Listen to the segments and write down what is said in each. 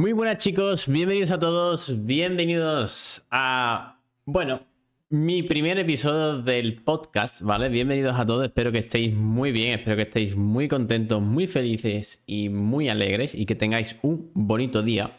Muy buenas chicos, bienvenidos a todos, bienvenidos a, bueno, mi primer episodio del podcast, ¿vale? Bienvenidos a todos, espero que estéis muy bien, espero que estéis muy contentos, muy felices y muy alegres y que tengáis un bonito día.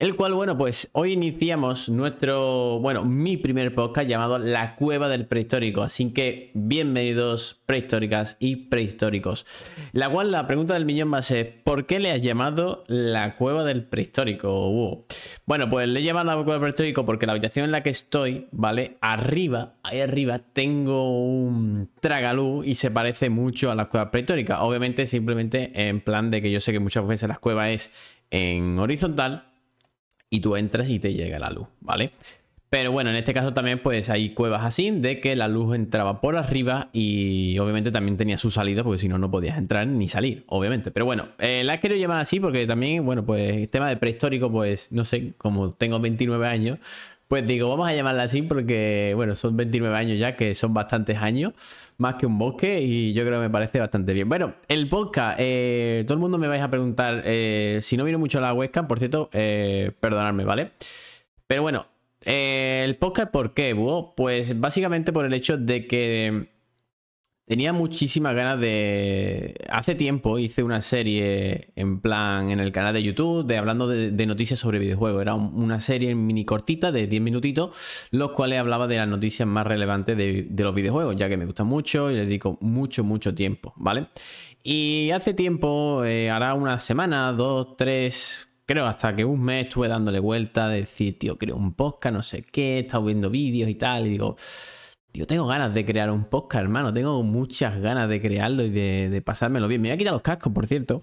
El cual, bueno, pues hoy iniciamos nuestro, bueno, mi primer podcast llamado La Cueva del Prehistórico. Así que bienvenidos prehistóricas y prehistóricos. La cual la pregunta del millón más es ¿por qué le has llamado La Cueva del Prehistórico, Hugo? Bueno, pues le he llamado La Cueva del Prehistórico porque la habitación en la que estoy, ¿vale? Arriba, ahí arriba, tengo un tragalú y se parece mucho a la cueva prehistórica. Obviamente, simplemente en plan de que yo sé que muchas veces las cuevas es en horizontal y tú entras y te llega la luz, ¿vale? Pero bueno, en este caso también pues hay cuevas así de que la luz entraba por arriba y obviamente también tenía su salida porque si no no podías entrar ni salir, obviamente. Pero bueno, eh, la quiero llamar así porque también, bueno, pues el tema de prehistórico pues no sé, como tengo 29 años, pues digo, vamos a llamarla así porque bueno, son 29 años ya que son bastantes años más que un bosque y yo creo que me parece bastante bien. Bueno, el podcast, eh, todo el mundo me vais a preguntar, eh, si no vino mucho la webcam, por cierto, eh, perdonadme, ¿vale? Pero bueno, el podcast, ¿por qué, Búho? Pues básicamente por el hecho de que Tenía muchísimas ganas de... Hace tiempo hice una serie en plan en el canal de YouTube de hablando de, noticias sobre videojuegos. Era una serie mini cortita de 10 minutitos, los cuales hablaba de las noticias más relevantes de, los videojuegos, ya que me gustan mucho y le dedico mucho, mucho tiempo, ¿vale? Y hace tiempo, eh, hará una semana, dos, tres, creo hasta que un mes estuve dándole vuelta, de decir, tío, creo un podcast, no sé qué, he estado viendo vídeos y tal, y digo... Yo tengo ganas de crear un podcast, hermano. Tengo muchas ganas de crearlo y de, pasármelo bien. Me voy a quitar los cascos, por cierto.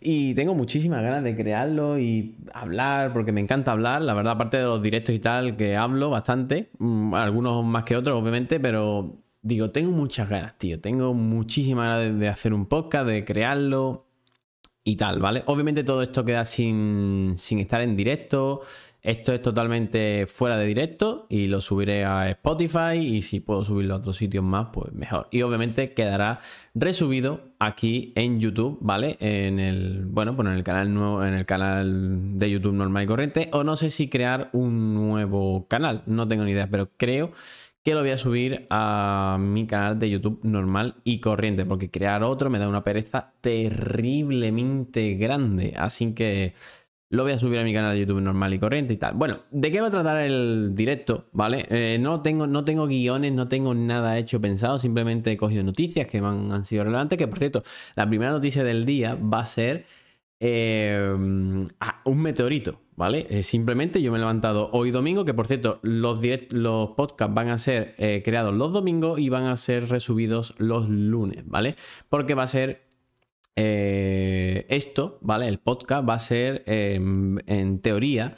Y tengo muchísimas ganas de crearlo y hablar, porque me encanta hablar. La verdad, aparte de los directos y tal, que hablo bastante. Mm, algunos más que otros, obviamente, pero digo, tengo muchas ganas, tío. Tengo muchísimas ganas de, hacer un podcast, de crearlo y tal, ¿vale? Obviamente todo esto queda sin, sin estar en directo. Esto es totalmente fuera de directo y lo subiré a Spotify y si puedo subirlo a otros sitios más, pues mejor. Y obviamente quedará resubido aquí en YouTube, ¿vale? En el, bueno, pues en el canal nuevo, en el canal de YouTube normal y corriente. O no sé si crear un nuevo canal, no tengo ni idea, pero creo que lo voy a subir a mi canal de YouTube normal y corriente, porque crear otro me da una pereza terriblemente grande. Así que... Lo voy a subir a mi canal de YouTube normal y corriente y tal. Bueno, ¿de qué va a tratar el directo? ¿Vale? Eh, no, tengo, no tengo guiones, no tengo nada hecho pensado, simplemente he cogido noticias que han sido relevantes. Que por cierto, la primera noticia del día va a ser eh, ah, un meteorito, ¿vale? Eh, simplemente yo me he levantado hoy domingo, que por cierto, los, los podcasts van a ser creados los domingos y van a ser resubidos los lunes, ¿vale? Porque va a ser eh, esto, ¿vale? El podcast va a ser, em, en teoría,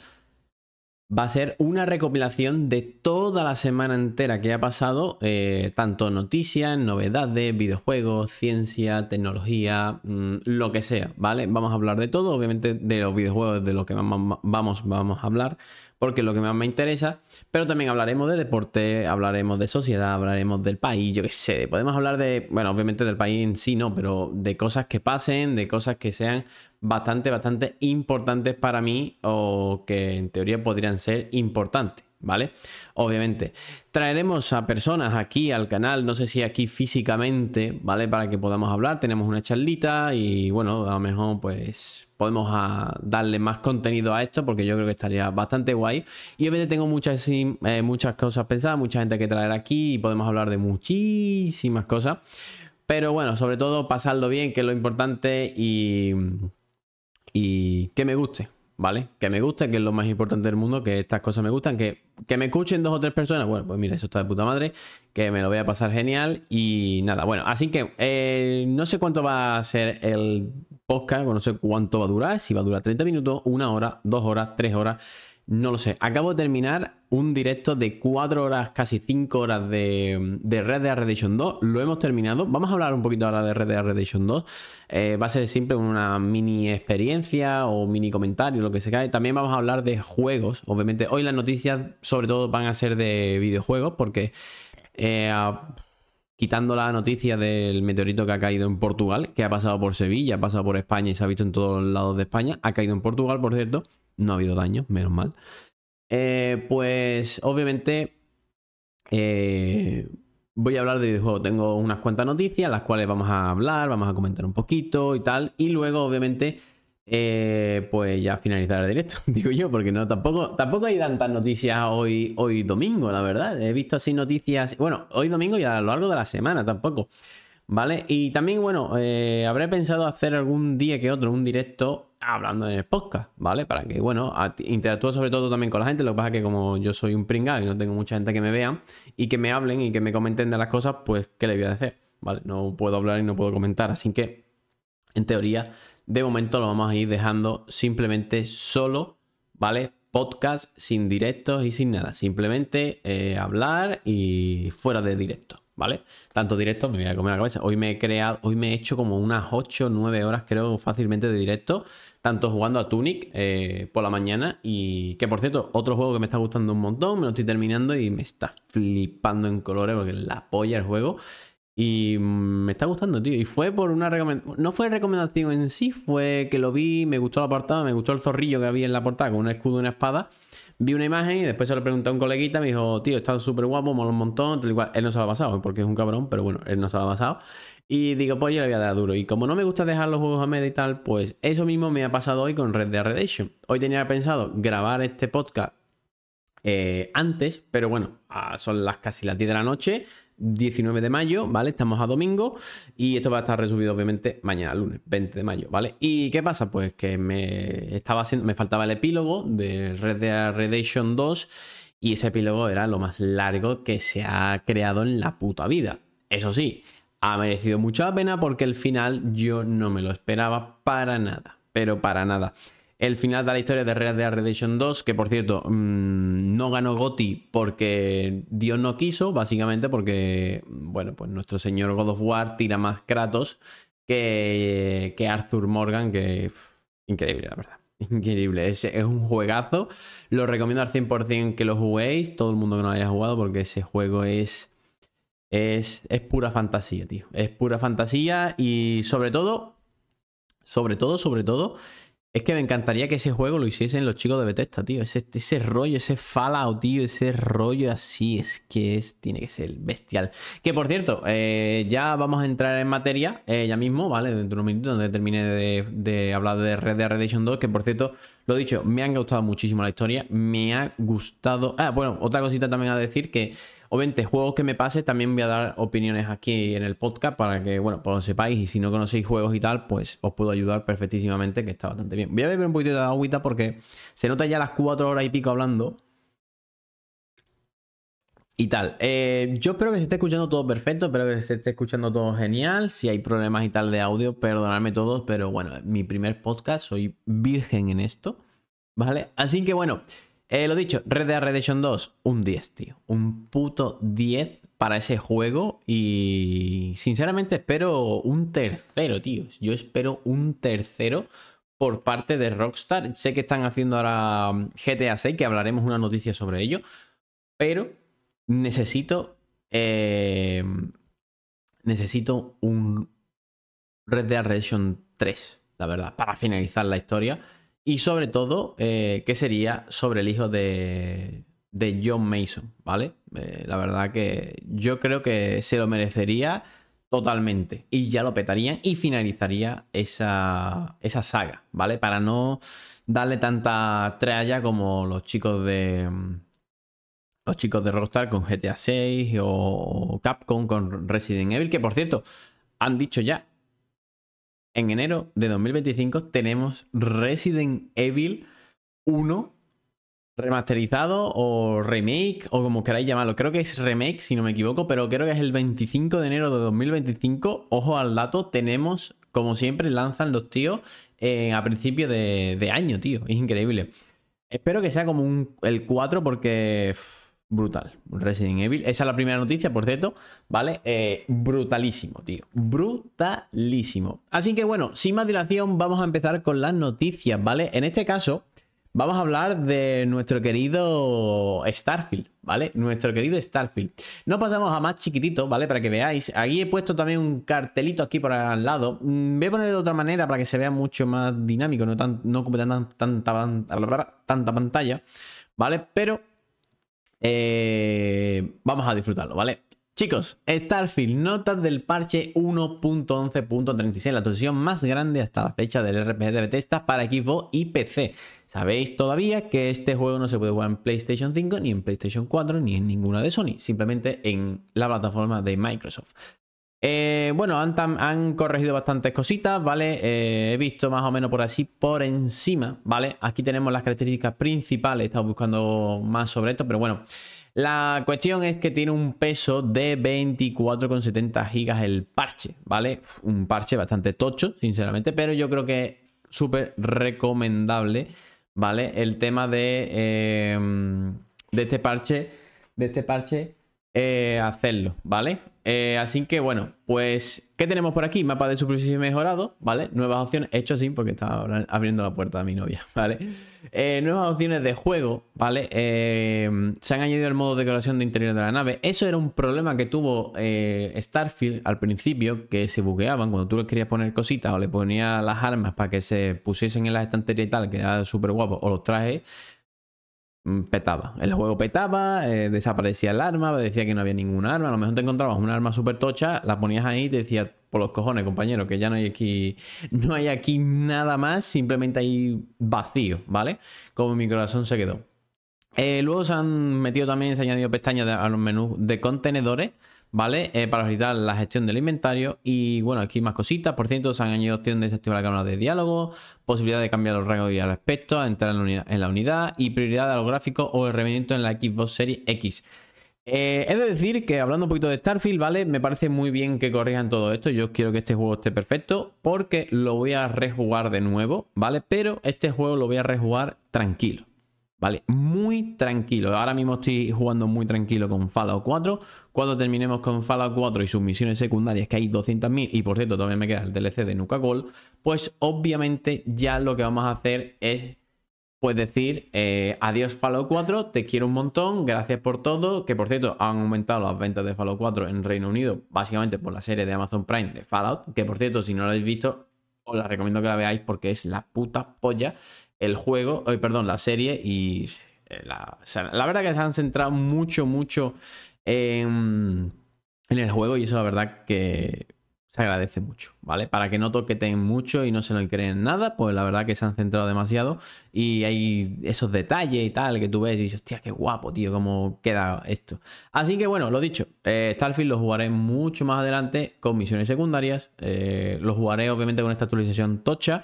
va a ser una recopilación de toda la semana entera que ha pasado, eh, tanto noticias, novedades, videojuegos, ciencia, tecnología, mm, lo que sea, ¿vale? Vamos a hablar de todo, obviamente de los videojuegos de lo que vamos, vamos a hablar porque es lo que más me interesa. Pero también hablaremos de deporte, hablaremos de sociedad, hablaremos del país, yo qué sé. Podemos hablar de, bueno, obviamente del país en sí no, pero de cosas que pasen, de cosas que sean bastante, bastante importantes para mí o que en teoría podrían ser importantes. ¿vale? Obviamente. Traeremos a personas aquí al canal, no sé si aquí físicamente, ¿vale? Para que podamos hablar, tenemos una charlita y bueno, a lo mejor pues podemos ah, darle más contenido a esto porque yo creo que estaría bastante guay. Y obviamente tengo muchas, eh, muchas cosas pensadas, mucha gente que traer aquí y podemos hablar de muchísimas cosas. Pero bueno, sobre todo pasarlo bien, que es lo importante y, y que me guste, ¿vale? Que me guste, que es lo más importante del mundo, que estas cosas me gustan, que, que me escuchen dos o tres personas. Bueno, pues mira, eso está de puta madre, que me lo voy a pasar genial y nada, bueno, así que eh, no sé cuánto va a ser el podcast, no sé cuánto va a durar, si va a durar 30 minutos, una hora, dos horas, tres horas. No lo sé. Acabo de terminar un directo de 4 horas, casi 5 horas de, de, Red Dead Redemption 2. Lo hemos terminado. Vamos a hablar un poquito ahora de Red Dead Redemption 2. Eh, va a ser siempre una mini experiencia o mini comentario, lo que se cae. También vamos a hablar de juegos. Obviamente, hoy las noticias, sobre todo, van a ser de videojuegos, porque. Eh, quitando la noticia del meteorito que ha caído en Portugal, que ha pasado por Sevilla, ha pasado por España y se ha visto en todos lados de España, ha caído en Portugal, por cierto no ha habido daño, menos mal. Eh, pues obviamente eh, voy a hablar de videojuego, Tengo unas cuantas noticias, las cuales vamos a hablar, vamos a comentar un poquito y tal. Y luego, obviamente, eh, pues ya finalizar el directo, digo yo, porque no tampoco, tampoco hay tantas noticias hoy, hoy domingo, la verdad. He visto así noticias, bueno, hoy domingo y a lo largo de la semana tampoco. ¿Vale? Y también, bueno, habré pensado hacer algún día que otro un directo hablando en el podcast, ¿vale? Para que, bueno, interactúe sobre todo también con la gente. Lo que pasa es que como yo soy un pringado y no tengo mucha gente que me vea y que me hablen y que me comenten de las cosas, pues, ¿qué le voy a decir? ¿Vale? No puedo hablar y no puedo comentar. Así que, en teoría, de momento lo vamos a ir dejando simplemente solo, ¿vale? Podcast sin directos y sin nada. Simplemente eh, hablar y fuera de directo. ¿vale? Tanto directo, me voy a comer la cabeza. Hoy me he creado, hoy me he hecho como unas 8, 9 horas, creo, fácilmente de directo. Tanto jugando a Tunic eh, por la mañana. Y que por cierto, otro juego que me está gustando un montón. Me lo estoy terminando y me está flipando en colores porque la polla el juego. Y mm, me está gustando, tío. Y fue por una recomendación. No fue recomendación en sí, fue que lo vi, me gustó la portada, me gustó el zorrillo que había en la portada con un escudo y una espada vi una imagen y después se lo pregunté a un coleguita, me dijo, tío, está súper guapo, mola un montón, él no se lo ha pasado, porque es un cabrón, pero bueno, él no se lo ha pasado. Y digo, pues yo le voy a dar duro. Y como no me gusta dejar los juegos a media y tal, pues eso mismo me ha pasado hoy con Red Dead Redemption. Hoy tenía pensado grabar este podcast eh, antes, pero bueno, son las casi las 10 de la noche. 19 de mayo, ¿vale? Estamos a domingo y esto va a estar resubido obviamente mañana, lunes 20 de mayo, ¿vale? ¿Y qué pasa? Pues que me estaba haciendo, me faltaba el epílogo de Red Dead Redemption 2 y ese epílogo era lo más largo que se ha creado en la puta vida. Eso sí, ha merecido mucha pena porque el final yo no me lo esperaba para nada, pero para nada el final de la historia de Red Dead Redemption 2, que por cierto mm, no ganó Goti porque Dios no quiso, básicamente porque, bueno, pues nuestro señor God of War tira más Kratos que, Arthur Morgan, que increíble, la verdad. Increíble, es, es, un juegazo. Lo recomiendo al 100% que lo juguéis, todo el mundo que no lo haya jugado, porque ese juego es, es, es pura fantasía, tío. Es pura fantasía y sobre todo, sobre todo, sobre todo, es que me encantaría que ese juego lo hiciesen los chicos de Bethesda, tío. Ese, ese rollo, ese Fallout, tío, ese rollo así es que es, tiene que ser bestial. Que por cierto, eh, ya vamos a entrar en materia eh, ya mismo, ¿vale? Dentro de un minutos donde termine de, de hablar de Red Dead Redemption 2, que por cierto, lo dicho, me han gustado muchísimo la historia, me ha gustado... Ah, bueno, otra cosita también a decir que... 20 juegos que me pase, también voy a dar opiniones aquí en el podcast para que, bueno, pues lo sepáis y si no conocéis juegos y tal, pues os puedo ayudar perfectísimamente, que está bastante bien. Voy a beber un poquito de agüita porque se nota ya las 4 horas y pico hablando. Y tal, eh, yo espero que se esté escuchando todo perfecto, espero que se esté escuchando todo genial. Si hay problemas y tal de audio, perdonadme todos, pero bueno, mi primer podcast, soy virgen en esto, ¿vale? Así que bueno, eh, lo dicho, Red Dead Redemption 2, un 10, tío. Un puto 10 para ese juego. Y sinceramente espero un tercero, tío. Yo espero un tercero por parte de Rockstar. Sé que están haciendo ahora um, GTA 6, que hablaremos una noticia sobre ello. Pero necesito. Em, necesito un Red Dead Redemption 3, la verdad, para finalizar la historia y sobre todo, eh, qué sería sobre el hijo de, John Mason, ¿vale? Eh, la verdad que yo creo que se lo merecería totalmente. Y ya lo petarían y finalizaría esa, saga, ¿vale? Para no darle tanta tralla como los chicos de. Mm, los chicos de Rockstar con GTA 6 o Capcom con Resident Evil, que por cierto, han dicho ya en enero de 2025 tenemos Resident Evil 1 remasterizado o remake o como queráis llamarlo. Creo que es remake si no me equivoco, pero creo que es el 25 de enero de 2025. Ojo al dato, tenemos, como siempre, lanzan los tíos eh, a principio de, año, tío. Es increíble. Espero que sea como el 4 porque... Brutal. Resident Evil. Esa es la primera noticia, por cierto. ¿Vale? Eh, brutalísimo, tío. Brutalísimo. Así que bueno, sin más dilación, vamos a empezar con las noticias, ¿vale? En este caso, vamos a hablar de nuestro querido Starfield, ¿vale? Nuestro querido Starfield. No pasamos a más chiquitito, ¿vale? Para que veáis. Aquí he puesto también un cartelito aquí por al lado. Mm, voy a poner de otra manera para que se vea mucho más dinámico, no, tan, no tanta pantalla, ¿vale? Pero eh, vamos a disfrutarlo, ¿vale? Chicos, Starfield, notas del parche 1.11.36, la actualización más grande hasta la fecha del RPG de Bethesda para Xbox y PC. Sabéis todavía que este juego no se puede jugar en PlayStation 5, ni en PlayStation 4, ni en ninguna de Sony, simplemente en la plataforma de Microsoft. Eh, bueno, han, han, corregido bastantes cositas, ¿vale? Eh, he visto más o menos por así, por encima, ¿vale? Aquí tenemos las características principales, he estado buscando más sobre esto, pero bueno. La cuestión es que tiene un peso de 24,70 gigas el parche, ¿vale? un parche bastante tocho, sinceramente, pero yo creo que es súper recomendable, ¿vale? El tema de, eh, de este parche, de este parche, hacerlo, ¿vale? Eh, así que bueno, pues, ¿qué tenemos por aquí? Mapa de superficie mejorado, ¿vale? Nuevas opciones, hecho así porque estaba abriendo la puerta a mi novia, ¿vale? Eh, nuevas opciones de juego, ¿vale? Eh, se han añadido el modo decoración de interior de la nave. Eso era un problema que tuvo Starfield al principio, que se bugueaban cuando tú le querías poner cositas o le ponías las armas para que se pusiesen en la estantería y tal, que era súper guapo, o los trajes Mm, petaba. El juego petaba, eh, desaparecía el arma, decía que no había ningún arma. A lo mejor te encontrabas un arma súper tocha, la ponías ahí y te decía, por los cojones, compañero, que ya no hay aquí, no hay aquí nada más, simplemente hay vacío, ¿vale? Como mi corazón se quedó. Eh, luego se han metido también, se han añadido pestañas a los menús de contenedores ¿vale? Eh, para facilitar la gestión del inventario. Y bueno, aquí más cositas. Por cierto, se han añadido opción de desactivar la cámara de diálogo, posibilidad de cambiar los rangos y el aspecto, entrar en la, unidad, en la unidad y prioridad a los gráficos o el rendimiento en la Xbox Series X. es eh, de decir que hablando un poquito de Starfield, ¿vale? Me parece muy bien que corrijan todo esto. Yo quiero que este juego esté perfecto porque lo voy a rejugar de nuevo, ¿vale? Pero este juego lo voy a rejugar tranquilo. ¿vale? Muy tranquilo. Ahora mismo estoy jugando muy tranquilo con Fallout 4. Cuando terminemos con Fallout 4 y sus misiones secundarias, que hay 200.000, y por cierto, también me queda el DLC de Nuka Gold, pues obviamente ya lo que vamos a hacer es pues decir eh, adiós Fallout 4, te quiero un montón, gracias por todo, que por cierto han aumentado las ventas de Fallout 4 en Reino Unido, básicamente por la serie de Amazon Prime de Fallout, que por cierto si no lo habéis visto os la recomiendo que la veáis porque es la puta polla el juego, hoy perdón, la serie y eh, la, verdad que se han centrado mucho, mucho en, el juego y eso la verdad que se agradece mucho, ¿vale? Para que no toqueten mucho y no se lo creen nada, pues la verdad que se han centrado demasiado y hay esos detalles y tal que tú ves y dices, hostia, qué guapo, tío, cómo queda esto. Así que bueno, lo dicho, eh, Starfield lo jugaré mucho más adelante con misiones secundarias, eh, lo jugaré obviamente con esta actualización tocha,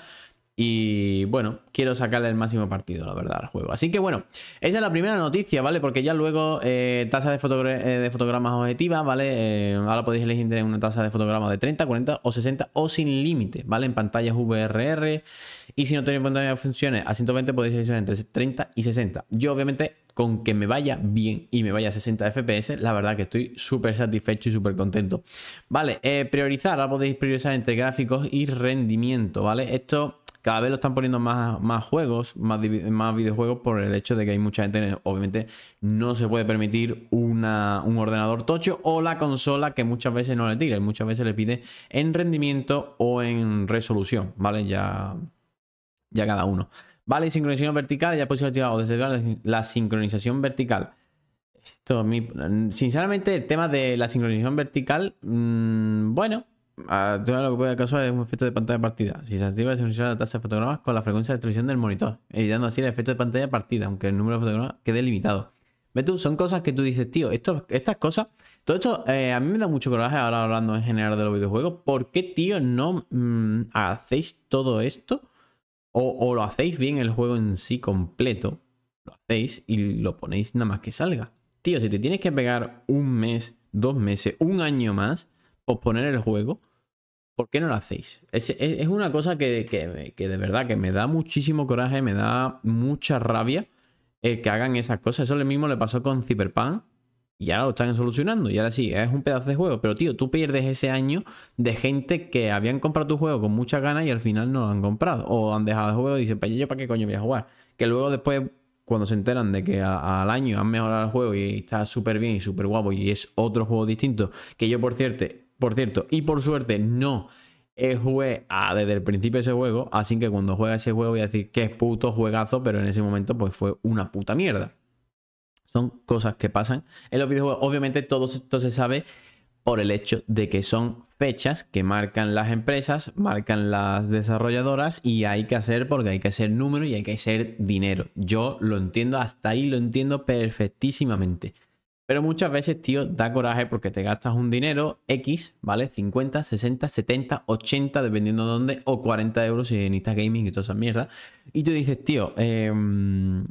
y bueno, quiero sacarle el máximo partido, la verdad, al juego. Así que bueno, esa es la primera noticia, ¿vale? Porque ya luego eh, tasa de, eh, de, fotogramas objetiva, ¿vale? Eh, ahora podéis elegir tener una tasa de fotogramas de 30, 40 o 60 o sin límite, ¿vale? En pantallas VRR. Y si no tenéis pantallas funciones a 120, podéis elegir entre 30 y 60. Yo obviamente con que me vaya bien y me vaya a 60 FPS, la verdad que estoy súper satisfecho y súper contento. Vale, priorizar, ahora podéis priorizar entre gráficos y rendimiento, ¿vale? Esto cada vez lo están poniendo más, más juegos, más, más videojuegos por el hecho de que hay mucha gente, obviamente no se puede permitir una, un ordenador tocho o la consola que muchas veces no le tira, muchas veces le pide en rendimiento o en resolución, ¿vale? Ya, ya cada uno. Vale, sincronización vertical, ya podéis activar o desactivar la sincronización vertical. Esto, sinceramente, el tema de la sincronización vertical, mm, bueno, lo que puede causar es un efecto de pantalla partida. Si se activa, se la tasa de fotogramas con la frecuencia de televisión del monitor, evitando así el efecto de pantalla partida, aunque el número de fotogramas quede limitado. Son cosas que tú dices, tío, esto, estas cosas. Todo esto eh, a mí me da mucho coraje ahora hablando en general de los videojuegos. ¿Por qué, tío, no mm, hacéis todo esto? O, o, lo hacéis bien el juego en sí completo. Lo hacéis y lo ponéis nada más que salga. Tío, si te tienes que pegar un mes, dos meses, un año más, posponer el juego ¿Por qué no lo hacéis? Es, una cosa que, de verdad que me da muchísimo coraje, me da mucha rabia eh, que hagan esas cosas. Eso lo mismo le pasó con Cyberpunk y ahora lo están solucionando. Y ahora sí, es un pedazo de juego. Pero tío, tú pierdes ese año de gente que habían comprado tu juego con muchas ganas y al final no lo han comprado. O han dejado el juego y dicen, para pues, yo para qué coño voy a jugar. Que luego después, cuando se enteran de que al año han mejorado el juego y está súper bien y súper guapo y es otro juego distinto. Que yo, por cierto, por cierto, y por suerte no he jugado desde el principio ese juego, así que cuando juega ese juego voy a decir que es puto juegazo, pero en ese momento pues fue una puta mierda. Son cosas que pasan en los videojuegos. Obviamente todo esto se sabe por el hecho de que son fechas que marcan las empresas, marcan las desarrolladoras y hay que hacer porque hay que hacer números y hay que hacer dinero. Yo lo entiendo, hasta ahí lo entiendo perfectísimamente. Pero muchas veces, tío, da coraje porque te gastas un dinero X, ¿vale? 50, 60, 70, 80, dependiendo de dónde, o 40 euros si necesitas gaming y toda esa mierda. Y tú dices, tío, em,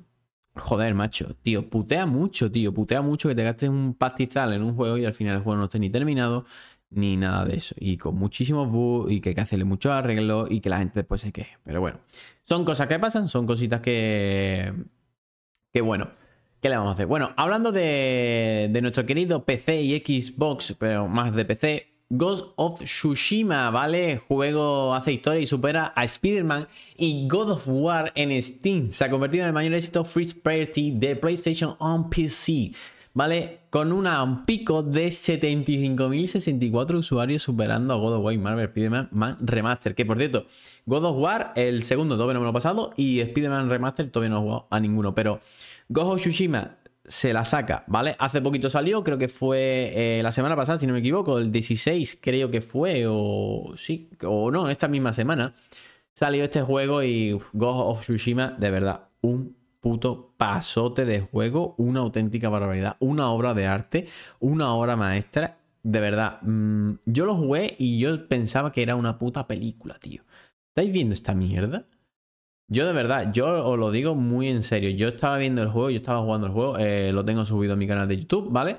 joder, macho, tío, putea mucho, tío, putea mucho que te gastes un pastizal en un juego y al final el juego no esté ni terminado, ni nada de eso. Y con muchísimos bugs y que hay que hacerle muchos arreglos y que la gente después se queje. Pero bueno, son cosas que pasan, son cositas que... Que bueno. ¿Qué le vamos a hacer? Bueno, hablando de, nuestro querido PC y Xbox, pero más de PC, God of Tsushima, ¿vale? Juego hace historia y supera a Spider-Man y God of War en Steam. Se ha convertido en el mayor éxito free party de PlayStation on PC, ¿vale? Con un pico de 75.064 usuarios superando a God of War y Marvel Spider-Man Remaster. Que por cierto, God of War, el segundo todavía no me lo he pasado y Spider-Man Remaster todavía no he jugado a ninguno, pero... Gojo Tsushima se la saca, ¿vale? Hace poquito salió, creo que fue eh, la semana pasada, si no me equivoco, el 16 creo que fue, o sí, o no, esta misma semana salió este juego y Ghost of Tsushima, de verdad, un puto pasote de juego, una auténtica barbaridad, una obra de arte, una obra maestra, de verdad. Mm, yo lo jugué y yo pensaba que era una puta película, tío. ¿Estáis viendo esta mierda? Yo de verdad, yo os lo digo muy en serio. Yo estaba viendo el juego, yo estaba jugando el juego, eh, lo tengo subido a mi canal de YouTube, ¿vale?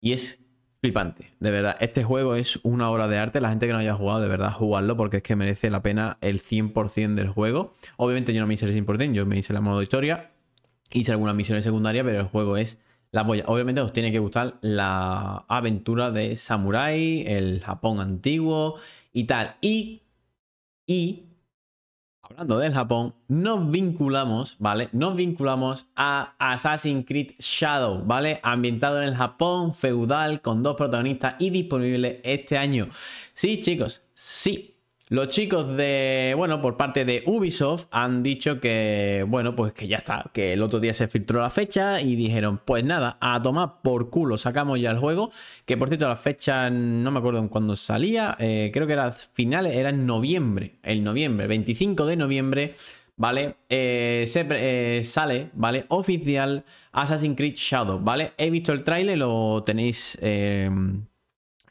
Y es flipante, de verdad. Este juego es una obra de arte. La gente que no haya jugado, de verdad, jugarlo porque es que merece la pena el 100% del juego. Obviamente yo no me hice el 100%, yo me hice la modo historia, hice algunas misiones secundarias, pero el juego es la polla. Obviamente os tiene que gustar la aventura de Samurai, el Japón antiguo y tal. Y, y hablando del Japón, nos vinculamos, ¿vale? Nos vinculamos a Assassin's Creed Shadow, ¿vale? Ambientado en el Japón feudal con dos protagonistas y disponible este año. Sí, chicos, sí. Los chicos de, bueno, por parte de Ubisoft han dicho que, bueno, pues que ya está, que el otro día se filtró la fecha y dijeron, pues nada, a tomar por culo, sacamos ya el juego, que por cierto la fecha no me acuerdo en cuándo salía, eh, creo que era finales, era en noviembre, el noviembre, 25 de noviembre, ¿vale? Eh, se, eh, sale, ¿vale? Oficial Assassin's Creed Shadow, ¿vale? He visto el tráiler, lo tenéis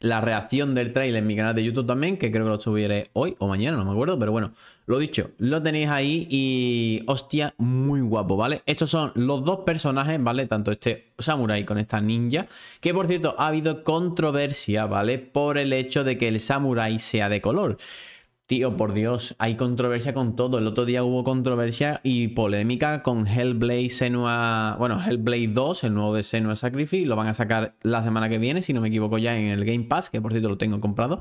la reacción del trailer en mi canal de YouTube también, que creo que lo subiré hoy o mañana, no me acuerdo, pero bueno, lo dicho, lo tenéis ahí y hostia, muy guapo, ¿vale? Estos son los dos personajes, ¿vale? Tanto este samurai con esta ninja, que por cierto ha habido controversia, ¿vale? Por el hecho de que el samurai sea de color. Tío, por Dios, hay controversia con todo. El otro día hubo controversia y polémica con Hellblade Senua. Bueno, Hellblade 2, el nuevo de Senua Sacrifice. Lo van a sacar la semana que viene, si no me equivoco, ya en el Game Pass, que por cierto lo tengo comprado.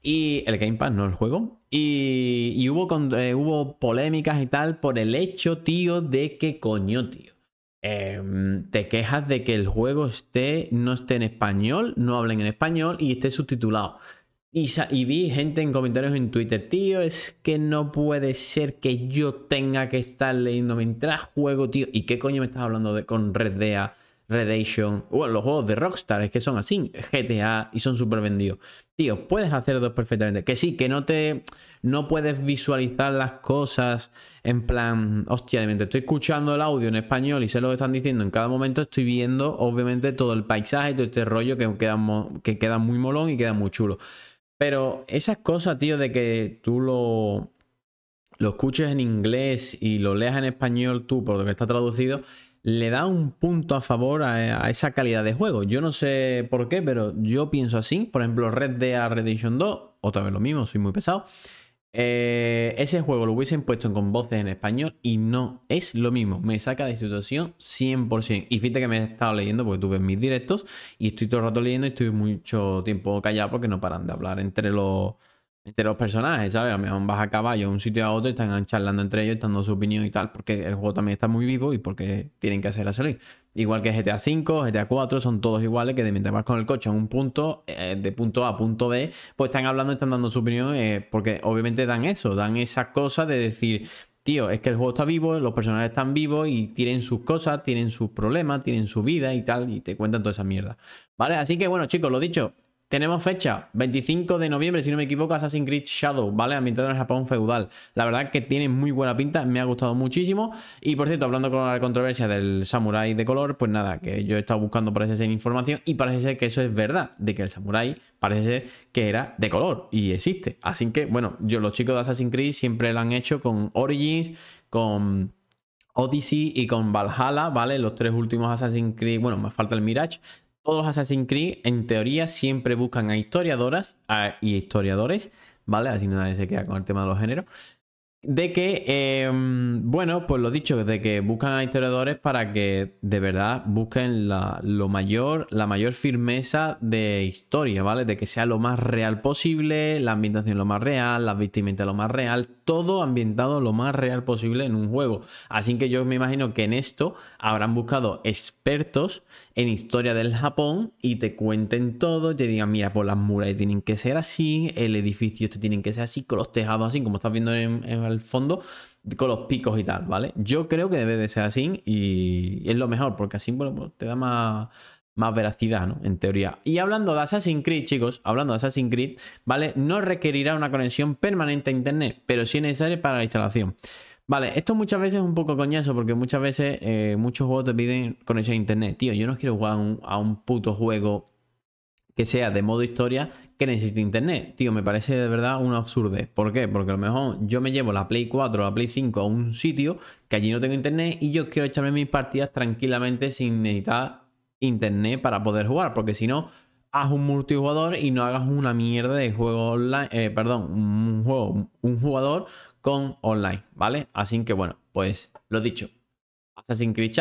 Y el Game Pass, no el juego. Y, hubo, eh, hubo polémicas y tal por el hecho, tío, de que coño, tío. Em, te quejas de que el juego esté, no esté en español, no hablen en español y esté subtitulado. Y, vi gente en comentarios en Twitter, tío, es que no puede ser que yo tenga que estar leyendo mientras juego, tío. ¿Y qué coño me estás hablando de, con Red Dead, Redemption? Bueno, los juegos de Rockstar es que son así, GTA, y son súper vendidos. Tío, puedes hacer dos perfectamente. Que sí, que no te... No puedes visualizar las cosas en plan... Hostia, de estoy escuchando el audio en español y sé lo que están diciendo. En cada momento estoy viendo, obviamente, todo el paisaje, todo este rollo que queda, que queda muy molón y queda muy chulo. Pero esas cosas, tío, de que tú lo, lo escuches en inglés y lo leas en español tú, por lo que está traducido, le da un punto a favor a, a, esa calidad de juego. Yo no sé por qué, pero yo pienso así. Por ejemplo, Red Dead Redemption 2, otra vez lo mismo, soy muy pesado. Eh, ese juego lo hubiesen puesto con voces en español y no es lo mismo. Me saca de situación 100%. Y fíjate que me he estado leyendo porque tuve mis directos y estoy todo el rato leyendo y estoy mucho tiempo callado porque no paran de hablar entre los entre los personajes, ¿sabes? A lo mejor vas a caballo de un sitio a otro y están charlando entre ellos, están dando su opinión y tal, porque el juego también está muy vivo y porque tienen que hacer la salir. Igual que GTA V, GTA 4, son todos iguales, que de mientras vas con el coche a un punto, eh, de punto A a punto B, pues están hablando, están dando su opinión, eh, porque obviamente dan eso, dan esa cosa de decir, tío, es que el juego está vivo, los personajes están vivos y tienen sus cosas, tienen sus problemas, tienen su vida y tal, y te cuentan toda esa mierda. ¿Vale? Así que bueno, chicos, lo dicho, tenemos fecha, 25 de noviembre, si no me equivoco, Assassin's Creed Shadow, ¿vale? Ambientado en el Japón feudal. La verdad que tiene muy buena pinta, me ha gustado muchísimo. Y por cierto, hablando con la controversia del samurái de color, pues nada, que yo he estado buscando parece ser información y parece ser que eso es verdad, de que el samurái parece ser que era de color y existe. Así que, bueno, yo los chicos de Assassin's Creed siempre lo han hecho con Origins, con... Odyssey y con Valhalla, ¿vale? Los tres últimos Assassin's Creed, bueno, más falta el Mirage, todos los Assassin's Creed, en teoría, siempre buscan a historiadoras y historiadores, ¿vale? Así nadie se queda con el tema de los géneros. De que, em, bueno, pues lo dicho, de que buscan a historiadores para que de verdad busquen la, lo mayor, la mayor firmeza de historia, ¿vale? De que sea lo más real posible, la ambientación lo más real, las vestimentas lo más real, todo ambientado lo más real posible en un juego. Así que yo me imagino que en esto habrán buscado expertos en historia del Japón y te cuenten todo, te digan, mira, pues las murallas tienen que ser así, el edificio este tienen que ser así, con los tejados así, como estás viendo en, el fondo, con los picos y tal, ¿vale? Yo creo que debe de ser así y es lo mejor, porque así pues, te da más más veracidad, ¿no? En teoría. Y hablando de Assassin's Creed, chicos, hablando de Assassin's Creed, ¿vale? No requerirá una conexión permanente a internet, pero sí es necesaria para la instalación. Vale, esto muchas veces es un poco coñazo, porque muchas veces eh, muchos juegos te piden conexión a internet. Tío, yo no quiero jugar a un, puto juego que sea de modo historia que necesite internet. Tío, me parece de verdad un absurdo. ¿Por qué? Porque a lo mejor yo me llevo la Play 4 o la Play 5 a un sitio que allí no tengo internet y yo quiero echarme mis partidas tranquilamente sin necesitar internet para poder jugar, porque si no, haz un multijugador y no hagas una mierda de juego online, eh, perdón, un juego, un jugador con online, ¿vale? Así que bueno, pues lo dicho, Assassin's Creed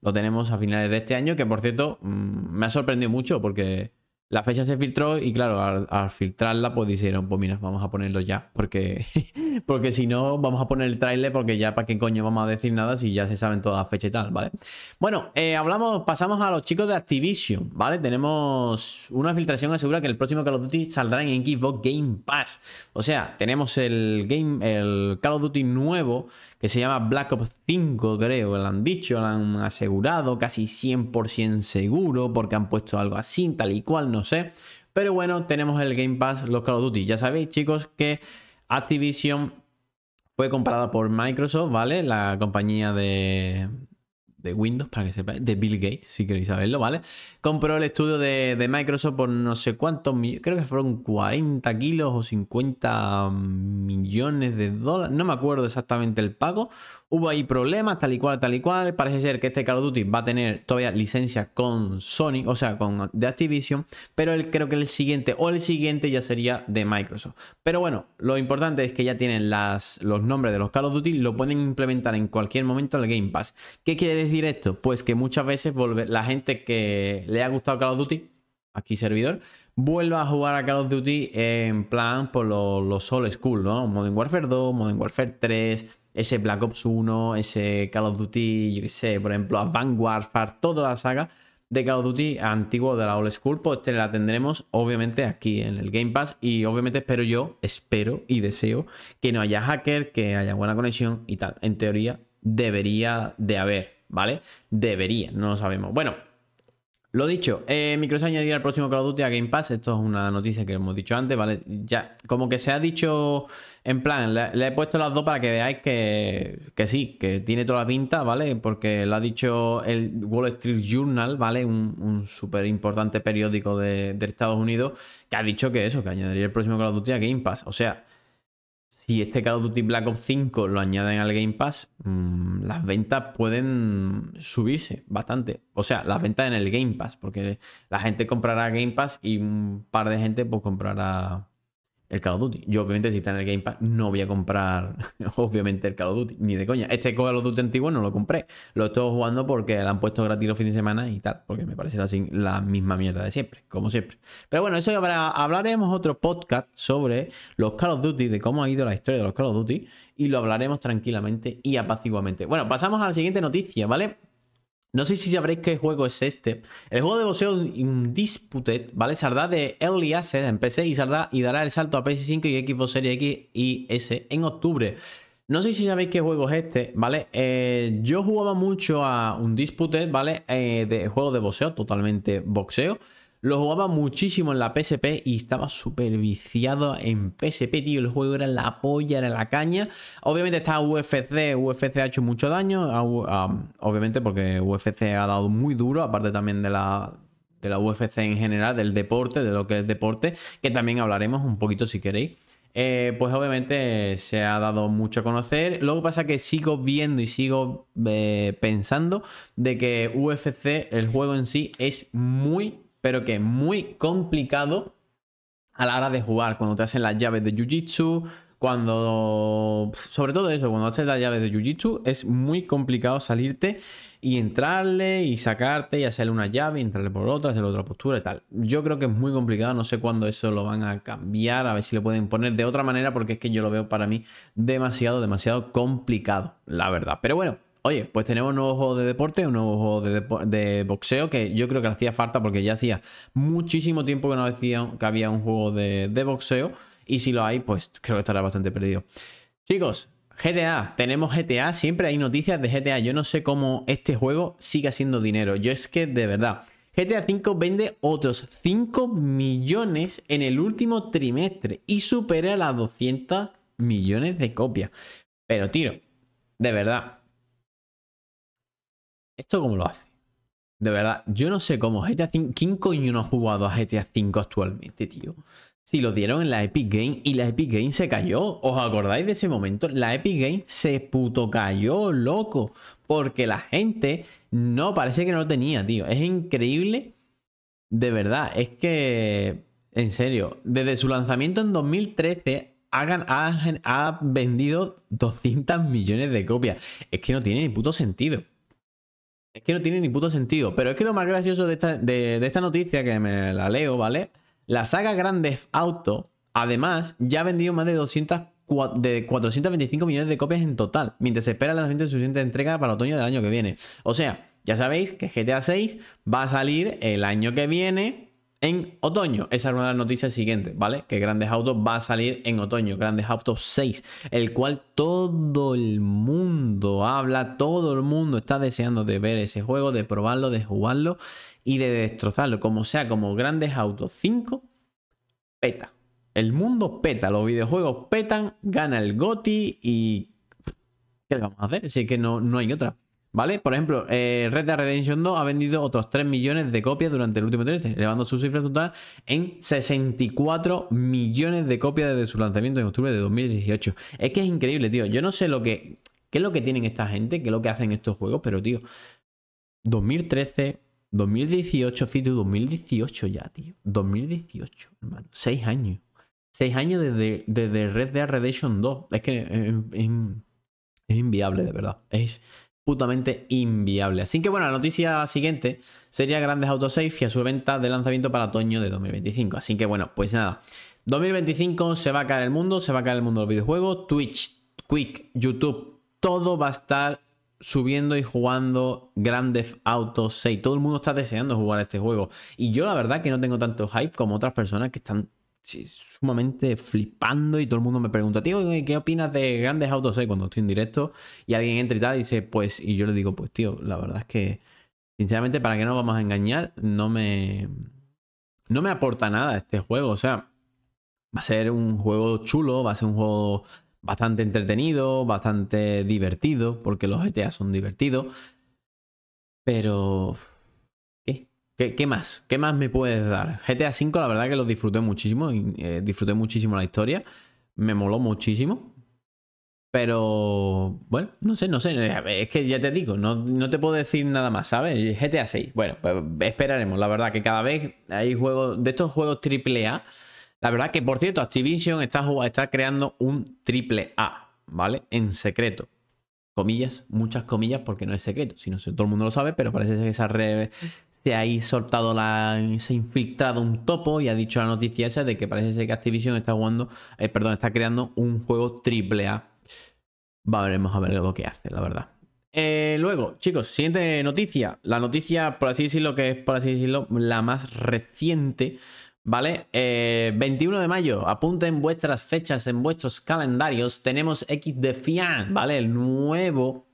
lo tenemos a finales de este año, que por cierto mm, me ha sorprendido mucho porque la fecha se filtró y claro, al, filtrarla pues dijeron, pues mira, vamos a ponerlo ya, porque, porque si no, vamos a poner el trailer, porque ya para qué coño vamos a decir nada si ya se saben todas las fechas y tal, ¿vale? Bueno, eh, hablamos, pasamos a los chicos de Activision, ¿vale? Tenemos una filtración asegura que el próximo Call of Duty saldrá en Xbox Game Pass. O sea, tenemos el, game, el Call of Duty nuevo que se llama Black Ops 5, creo, lo han dicho, lo han asegurado, casi 100% seguro, porque han puesto algo así, tal y cual, no sé. Pero bueno, tenemos el Game Pass, los Call of Duty. Ya sabéis, chicos, que Activision fue comprada por Microsoft, ¿vale? La compañía de, de Windows, para que sepáis, de Bill Gates, si queréis saberlo, ¿vale? Compró el estudio de, de Microsoft por no sé cuántos millones, creo que fueron 40 kilos o 50 millones de dólares, no me acuerdo exactamente el pago, Hubo ahí problemas, tal y cual, tal y cual. Parece ser que este Call of Duty va a tener todavía licencia con Sony, o sea, con de Activision, pero el, creo que el siguiente o el siguiente ya sería de Microsoft. Pero bueno, lo importante es que ya tienen las, los nombres de los Call of Duty, lo pueden implementar en cualquier momento en el Game Pass. ¿Qué quiere decir esto? Pues que muchas veces la gente que le ha gustado Call of Duty, aquí servidor, vuelva a jugar a Call of Duty en plan por los, los school, ¿no? Modern Warfare 2, Modern Warfare 3, ese Black Ops 1, ese Call of Duty, yo qué sé, por ejemplo, Vanguard, Far, toda la saga de Call of Duty antiguo de la old school, pues te la tendremos obviamente aquí en el Game Pass y obviamente espero yo, espero y deseo que no haya hacker, que haya buena conexión y tal. En teoría debería de haber, ¿vale? Debería, no lo sabemos. Bueno, lo dicho, eh, Microsoft añadirá el próximo Call of Duty a Game Pass. Esto es una noticia que hemos dicho antes, ¿vale? Ya, como que se ha dicho en plan, le, he puesto las dos para que veáis que, sí, que tiene toda la pinta, ¿vale? Porque lo ha dicho el Wall Street Journal, ¿vale? Un, súper importante periódico de, de Estados Unidos, que ha dicho que eso, que añadiría el próximo Call of Duty a Game Pass. O sea, si este Call of Duty Black Ops 5 lo añaden al Game Pass, mm, las ventas pueden subirse bastante. O sea, las ventas en el Game Pass, porque la gente comprará Game Pass y un par de gente pues comprará el Call of Duty. Yo, obviamente, si está en el Game Pass, no voy a comprar, obviamente, el Call of Duty, ni de coña. Este Call of Duty antiguo no lo compré. Lo estoy jugando porque lo han puesto gratis los fines de semana y tal, porque me parece la, la misma mierda de siempre, como siempre. Pero bueno, eso para hablaremos otro podcast sobre los Call of Duty, de cómo ha ido la historia de los Call of Duty, y lo hablaremos tranquilamente y apaciguamente. Bueno, pasamos a la siguiente noticia, ¿vale? No sé si sabréis qué juego es este. El juego de boxeo Disputed, ¿vale? Saldrá de Early Access en PC y saldrá y dará el salto a PS5 y Xbox Series X y S en octubre. No sé si sabéis qué juego es este, ¿vale? Eh, yo jugaba mucho a un Disputed, ¿vale? Eh, de juego de boxeo, totalmente boxeo. Lo jugaba muchísimo en la PSP y estaba súper viciado en PSP, tío. El juego era la polla, era la caña. Obviamente está UFC, UFC ha hecho mucho daño. obviamente porque UFC ha dado muy duro, aparte también de la, de la UFC en general, del deporte, de lo que es deporte, que también hablaremos un poquito si queréis. Eh, pues obviamente se ha dado mucho a conocer. Lo que pasa que sigo viendo y sigo eh, pensando de que UFC, el juego en sí, es muy pero que es muy complicado a la hora de jugar, cuando te hacen las llaves de Jiu-Jitsu, cuando... Sobre todo eso, cuando haces las llaves de Jiu-Jitsu es muy complicado salirte y entrarle y sacarte y hacerle una llave, entrarle por otra, hacerle otra postura y tal. Yo creo que es muy complicado, no sé cuándo eso lo van a cambiar, a ver si lo pueden poner de otra manera, porque es que yo lo veo para mí demasiado, demasiado complicado, la verdad. Pero bueno, Oye, pues tenemos un nuevo juego de deporte, un nuevo juego de, boxeo que yo creo que le hacía falta porque ya hacía muchísimo tiempo que no decían que había un juego de, boxeo. Y si lo hay, pues creo que estará bastante perdido. Chicos, GTA, tenemos GTA, siempre hay noticias de GTA. Yo no sé cómo este juego sigue siendo dinero. Yo es que de verdad, GTA V vende otros 5 millones en el último trimestre y supera las 200 millones de copias. Pero tiro, de verdad, ¿Esto cómo lo hace? De verdad, yo no sé cómo GTA V. ¿Quién coño no ha jugado a GTA V actualmente, tío? Si lo dieron en la Epic Game y la Epic Game se cayó. ¿Os acordáis de ese momento? La Epic Game se puto cayó, loco. Porque la gente no parece que no lo tenía, tío. Es increíble. De verdad, es que. En serio, desde su lanzamiento en 2013 hagan, ha vendido 200 millones de copias. Es que no tiene ni puto sentido. Es que no tiene ni puto sentido. Pero es que lo más gracioso de esta, noticia, que me la leo, ¿vale? La saga Grandes Auto, además, ya ha vendido más de 200 de 425 millones de copias en total, mientras se espera el lanzamiento de siguiente entrega para otoño del año que viene. O sea, ya sabéis que GTA 6 va a salir el año que viene en otoño. Esa es una noticia siguiente, ¿vale? Que Grandes Autos va a salir en otoño, Grandes Autos 6, el cual todo el mundo habla, todo el mundo está deseando de ver ese juego, de probarlo, de jugarlo y de destrozarlo, como sea, como Grandes Autos 5 peta. El mundo peta, los videojuegos petan, gana el GOTI y... ¿Qué le vamos a hacer? Si es que no, no hay otra. ¿Vale? Por ejemplo, eh, Red Dead Redemption 2 ha vendido otros 3 millones de copias durante el último trimestre, elevando su cifra total en 64 millones de copias desde su lanzamiento en octubre de 2018. Es que es increíble, tío. Yo no sé lo que. ¿Qué es lo que tienen esta gente? ¿Qué es lo que hacen estos juegos? Pero, tío. 2013, 2018, Fitu, 2018 ya, tío. 2018, hermano. 6 años. seis años desde, desde Red Dead Redemption 2. Es que es inviable, de verdad. Es putamente inviable. Así que bueno, la noticia siguiente sería Grandes Auto 6 y a su venta de lanzamiento para otoño de 2025. Así que bueno, pues nada. 2025 se va a caer el mundo, se va a caer el mundo del videojuego, Twitch, Quick, YouTube, todo va a estar subiendo y jugando Grandes Autos 6. Todo el mundo está deseando jugar este juego. Y yo la verdad que no tengo tanto hype como otras personas que están sumamente flipando y todo el mundo me pregunta, tío, ¿qué opinas de grandes autos e cuando estoy en directo? Y alguien entra y tal y dice, pues, y yo le digo, pues, tío, la verdad es que, sinceramente, para que no vamos a engañar, no me, no me aporta nada este juego. O sea, va a ser un juego chulo, va a ser un juego bastante entretenido, bastante divertido, porque los GTA son divertidos. Pero ¿Qué, más? ¿Qué más me puedes dar? GTA V, la verdad que lo disfruté muchísimo. Eh, disfruté muchísimo la historia. Me moló muchísimo. Pero, bueno, no sé, no sé. Eh, es que ya te digo, no, te puedo decir nada más, ¿sabes? GTA VI, Bueno, pues esperaremos. La verdad que cada vez hay juegos, de estos juegos triple A, La verdad que, por cierto, Activision está, creando un triple A, ¿vale? En secreto comillas, muchas comillas, porque no es secreto, Si no sé, todo el mundo lo sabe, pero parece que esa, re, se ha soltado la. se ha infiltrado un topo y ha dicho la noticia esa de que parece ser que Activision está jugando. Eh, perdón, está creando un juego triple A. Veremos a ver lo que hace, la verdad. Eh, luego, chicos, siguiente noticia. La noticia, por así decirlo, que es por así decirlo, la más reciente. ¿Vale? 21 eh, de mayo, apunten vuestras fechas en vuestros calendarios. Tenemos X de Fian, ¿vale? El nuevo,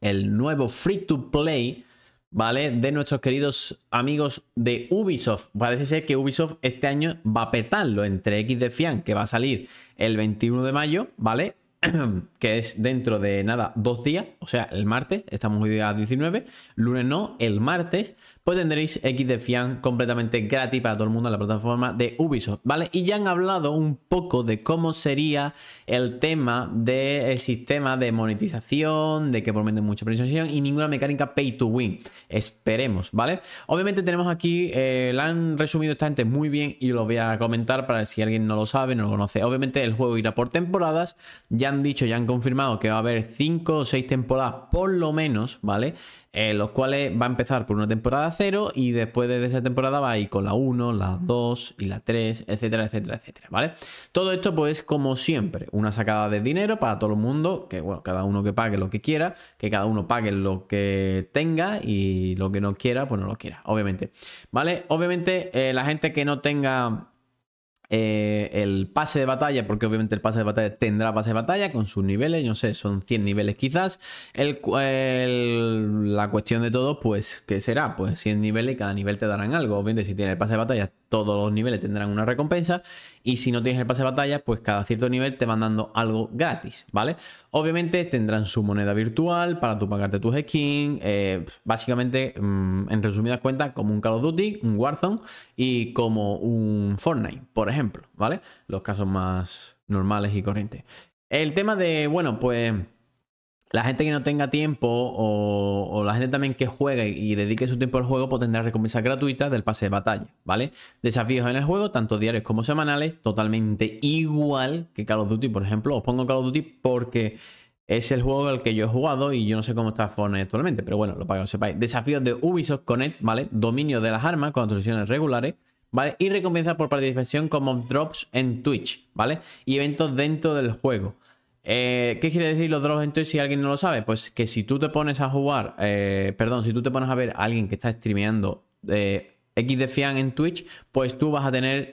el nuevo free to play ¿vale? De nuestros queridos amigos de Ubisoft. Parece ser que Ubisoft este año va a petarlo entre X de Fian, que va a salir el 21 de mayo, ¿vale? que es dentro de nada dos días, o sea, el martes, estamos hoy día 19, lunes no, el martes, pues tendréis x Fian completamente gratis para todo el mundo en la plataforma de Ubisoft, ¿vale? Y ya han hablado un poco de cómo sería el tema del sistema de monetización, de que prometen mucha presión y ninguna mecánica pay to win. Esperemos, ¿vale? Obviamente tenemos aquí, eh, la han resumido esta gente muy bien y lo voy a comentar para si alguien no lo sabe, no lo conoce. Obviamente el juego irá por temporadas, ya han dicho, ya han confirmado que va a haber cinco o seis temporadas por lo menos, ¿vale? Eh, los cuales va a empezar por una temporada cero y después de esa temporada va a ir con la 1, la 2 y la 3, etcétera, etcétera, etcétera, ¿vale? Todo esto pues como siempre, una sacada de dinero para todo el mundo, que bueno, cada uno que pague lo que quiera, que cada uno pague lo que tenga y lo que no quiera, pues no lo quiera, obviamente, ¿vale? Obviamente eh, la gente que no tenga eh, el pase de batalla, porque obviamente el pase de batalla tendrá pase de batalla con sus niveles, no sé, son 100 niveles quizás. El, la cuestión de todo, pues, ¿qué será? Pues 100 niveles y cada nivel te darán algo. Obviamente si tiene el pase de batalla, todos los niveles tendrán una recompensa y si no tienes el pase de batalla, pues cada cierto nivel te van dando algo gratis, ¿vale? Obviamente tendrán su moneda virtual para tu pagarte tus skins. Eh, básicamente, mm, en resumidas cuentas, como un Call of Duty, un Warzone y como un Fortnite, por ejemplo, ¿vale? Los casos más normales y corrientes. El tema de, bueno, pues la gente que no tenga tiempo o, la gente también que juegue y dedique su tiempo al juego, pues tendrá recompensas gratuitas del pase de batalla, ¿vale? Desafíos en el juego, tanto diarios como semanales, totalmente igual que Call of Duty, por ejemplo. Os pongo Call of Duty porque es el juego al que yo he jugado y yo no sé cómo está Fortnite actualmente, pero bueno, lo para sepáis. Desafíos de Ubisoft Connect, ¿vale? Dominio de las armas, con soluciones regulares. ¿Vale? Y recompensas por participación como drops en Twitch, ¿vale? Y eventos dentro del juego. Eh, ¿Qué quiere decir los drops Twitch si alguien no lo sabe? Pues que si tú te pones a jugar, eh, perdón, si tú te pones a ver a alguien que está streameando eh, de XDFian en Twitch, pues tú vas a tener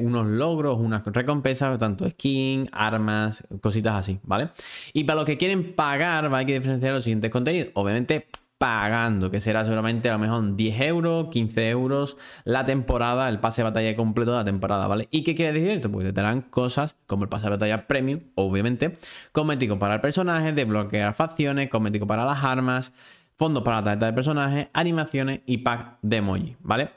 unos logros, unas recompensas, tanto skin, armas, cositas así, ¿vale? Y para los que quieren pagar, hay que diferenciar los siguientes contenidos. Obviamente, pagando, que será seguramente a lo mejor 10 euros, 15 euros la temporada, el pase de batalla completo de la temporada, ¿vale? ¿Y qué quiere decir esto? Pues te darán cosas como el pase de batalla premium, obviamente, cosmético para el personaje, desbloquear facciones, cosmético para las armas, fondos para la tarjeta de personajes animaciones y pack de emoji, ¿vale?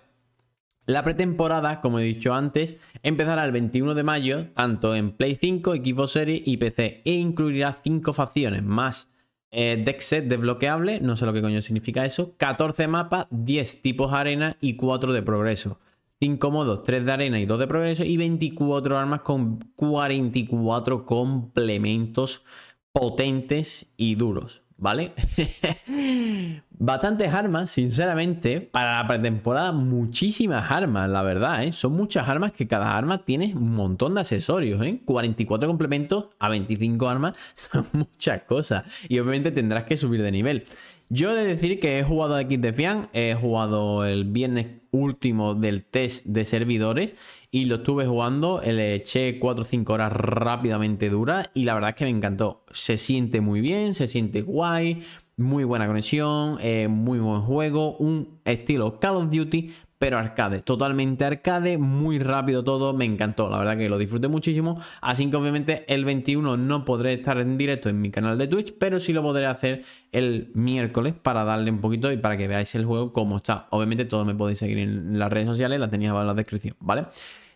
La pretemporada, como he dicho antes, empezará el 21 de mayo, tanto en Play 5, Equipo Series y PC, e incluirá 5 facciones más eh, deck set desbloqueable, no sé lo que coño significa eso. 14 mapas, 10 tipos de arena y 4 de progreso. 5 modos, 3 de arena y 2 de progreso. Y 24 armas con 44 complementos potentes y duros. ¿vale? Bastantes armas, sinceramente, para la pretemporada, muchísimas armas, la verdad, ¿eh? Son muchas armas que cada arma tiene un montón de accesorios, ¿eh? 44 complementos a 25 armas, son muchas cosas. Y obviamente tendrás que subir de nivel. Yo he de decir que he jugado a de Fian, he jugado el viernes último del test de servidores y lo estuve jugando, eh, le eché 4 o 5 horas rápidamente dura y la verdad es que me encantó. Se siente muy bien, se siente guay, muy buena conexión, eh, muy buen juego, un estilo Call of Duty, pero arcade, totalmente arcade, muy rápido todo, me encantó, la verdad que lo disfruté muchísimo, así que obviamente el 21 no podré estar en directo en mi canal de Twitch, pero sí lo podré hacer el miércoles para darle un poquito y para que veáis el juego cómo está. Obviamente todo me podéis seguir en las redes sociales, las tenéis abajo en la descripción, ¿vale?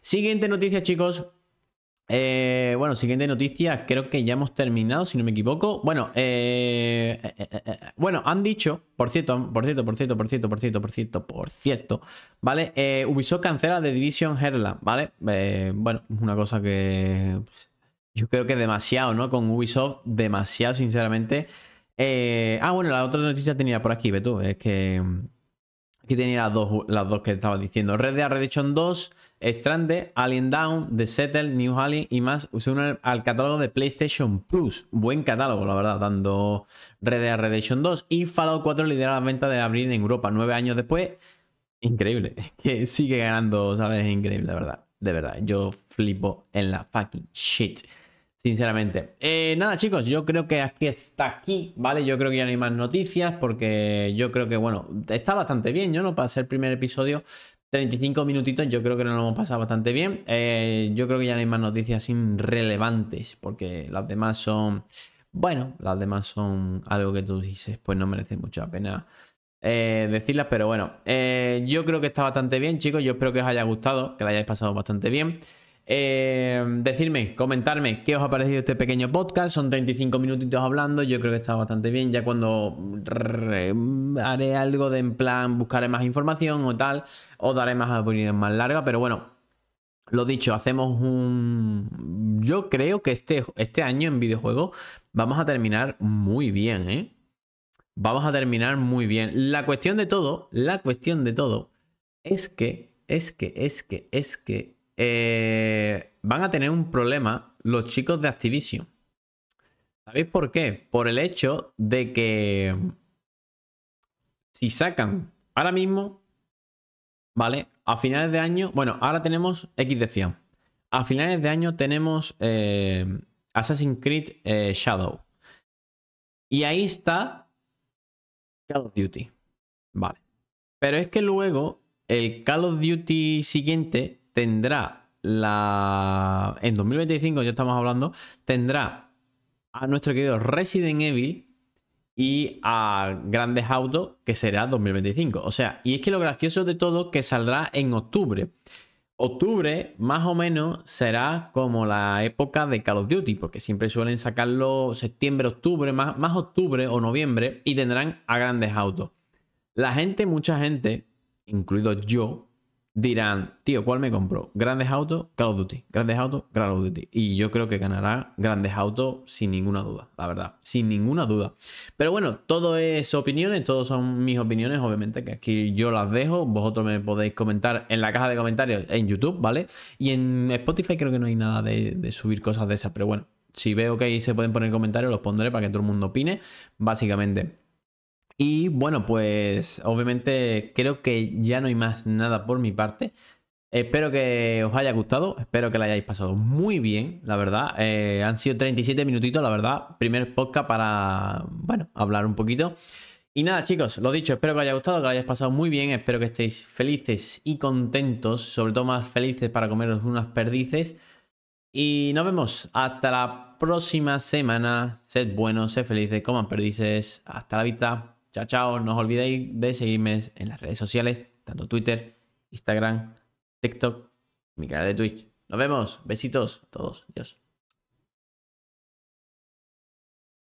Siguiente noticia, chicos. Eh, bueno, siguiente noticia. Creo que ya hemos terminado, si no me equivoco. Bueno, eh, eh, bueno, han dicho, por cierto, por cierto, por cierto, por cierto, por cierto, por cierto, por cierto, ¿vale? Ubisoft cancela The Division Herland, ¿vale? bueno, una cosa que pues, yo creo que demasiado, ¿no? Con Ubisoft, demasiado, sinceramente. ah, bueno, la otra noticia tenía por aquí, ve tú, es que Aquí tenía las dos, que estaba diciendo. Red Dead Redemption 2, Stranded, Alien Down, The Settle, New Alien y más Usé uno al catálogo de PlayStation Plus. Buen catálogo, la verdad, dando Red Dead Redemption 2. Y Fallout 4 lidera las ventas de abril en Europa nueve años después. Increíble. Que sigue ganando, ¿sabes? Increíble, la verdad. De verdad, yo flipo en la fucking shit. Sinceramente. Eh, nada, chicos, yo creo que aquí está aquí, ¿vale? Yo creo que ya no hay más noticias porque yo creo que, bueno, está bastante bien, yo no para ser el primer episodio. 35 minutitos, yo creo que nos lo hemos pasado bastante bien. Eh, yo creo que ya no hay más noticias irrelevantes, porque las demás son. Bueno, las demás son algo que tú dices, pues no merece mucha pena eh, decirlas, pero bueno, yo creo que está bastante bien, chicos. Yo espero que os haya gustado, que la hayáis pasado bastante bien. Eh, em, decirme, comentarme qué os ha parecido este pequeño podcast. Son 35 minutitos hablando. Yo creo que está bastante bien. Ya cuando haré algo de en plan, buscaré más información o tal, O daré más opiniones más largas. Pero bueno, lo dicho, hacemos un. Yo creo que este, este año en videojuegos vamos a terminar muy bien, ¿eh? Vamos a terminar muy bien. La cuestión de todo, la cuestión de todo es que, es que, es que, es que eh, van a tener un problema los chicos de Activision. ¿Sabéis por qué? Por el hecho de que mm, si sacan ahora mismo, ¿vale? A finales de año, bueno, ahora tenemos X de Fiam. A finales de año tenemos eh, Assassin's Creed eh, Shadow. Y ahí está Call of Duty. Vale. Pero es que luego el Call of Duty siguiente tendrá la. En 2025, ya estamos hablando, tendrá a nuestro querido Resident Evil y a grandes autos que será 2025. O sea, y es que lo gracioso de todo que saldrá en octubre. Octubre más o menos será como la época de Call of Duty, porque siempre suelen sacarlo septiembre, octubre, más, más octubre o noviembre y tendrán a grandes autos. La gente, mucha gente, incluido yo, dirán, tío, ¿cuál me compro? Grandes autos, Call of Duty. Grandes autos, Call of Duty. Y yo creo que ganará grandes autos sin ninguna duda, la verdad. Sin ninguna duda. Pero bueno, todo es opiniones, todos son mis opiniones, obviamente, que aquí yo las dejo. Vosotros me podéis comentar en la caja de comentarios en YouTube, ¿vale? Y en Spotify creo que no hay nada de, de subir cosas de esas, pero bueno. Si veo que ahí se pueden poner comentarios, los pondré para que todo el mundo opine. Básicamente. Y bueno, pues obviamente creo que ya no hay más nada por mi parte. Espero que os haya gustado, espero que la hayáis pasado muy bien, la verdad. Eh, han sido 37 minutitos, la verdad. Primer podcast para, bueno, hablar un poquito. Y nada, chicos, lo dicho, espero que os haya gustado, que lo hayáis pasado muy bien, espero que estéis felices y contentos, sobre todo más felices para comeros unas perdices. Y nos vemos hasta la próxima semana. Sed buenos, sed felices, coman perdices. Hasta la vista. Chao, chao. No os olvidéis de seguirme en las redes sociales, tanto Twitter, Instagram, TikTok, mi canal de Twitch. Nos vemos. Besitos a todos. Adiós.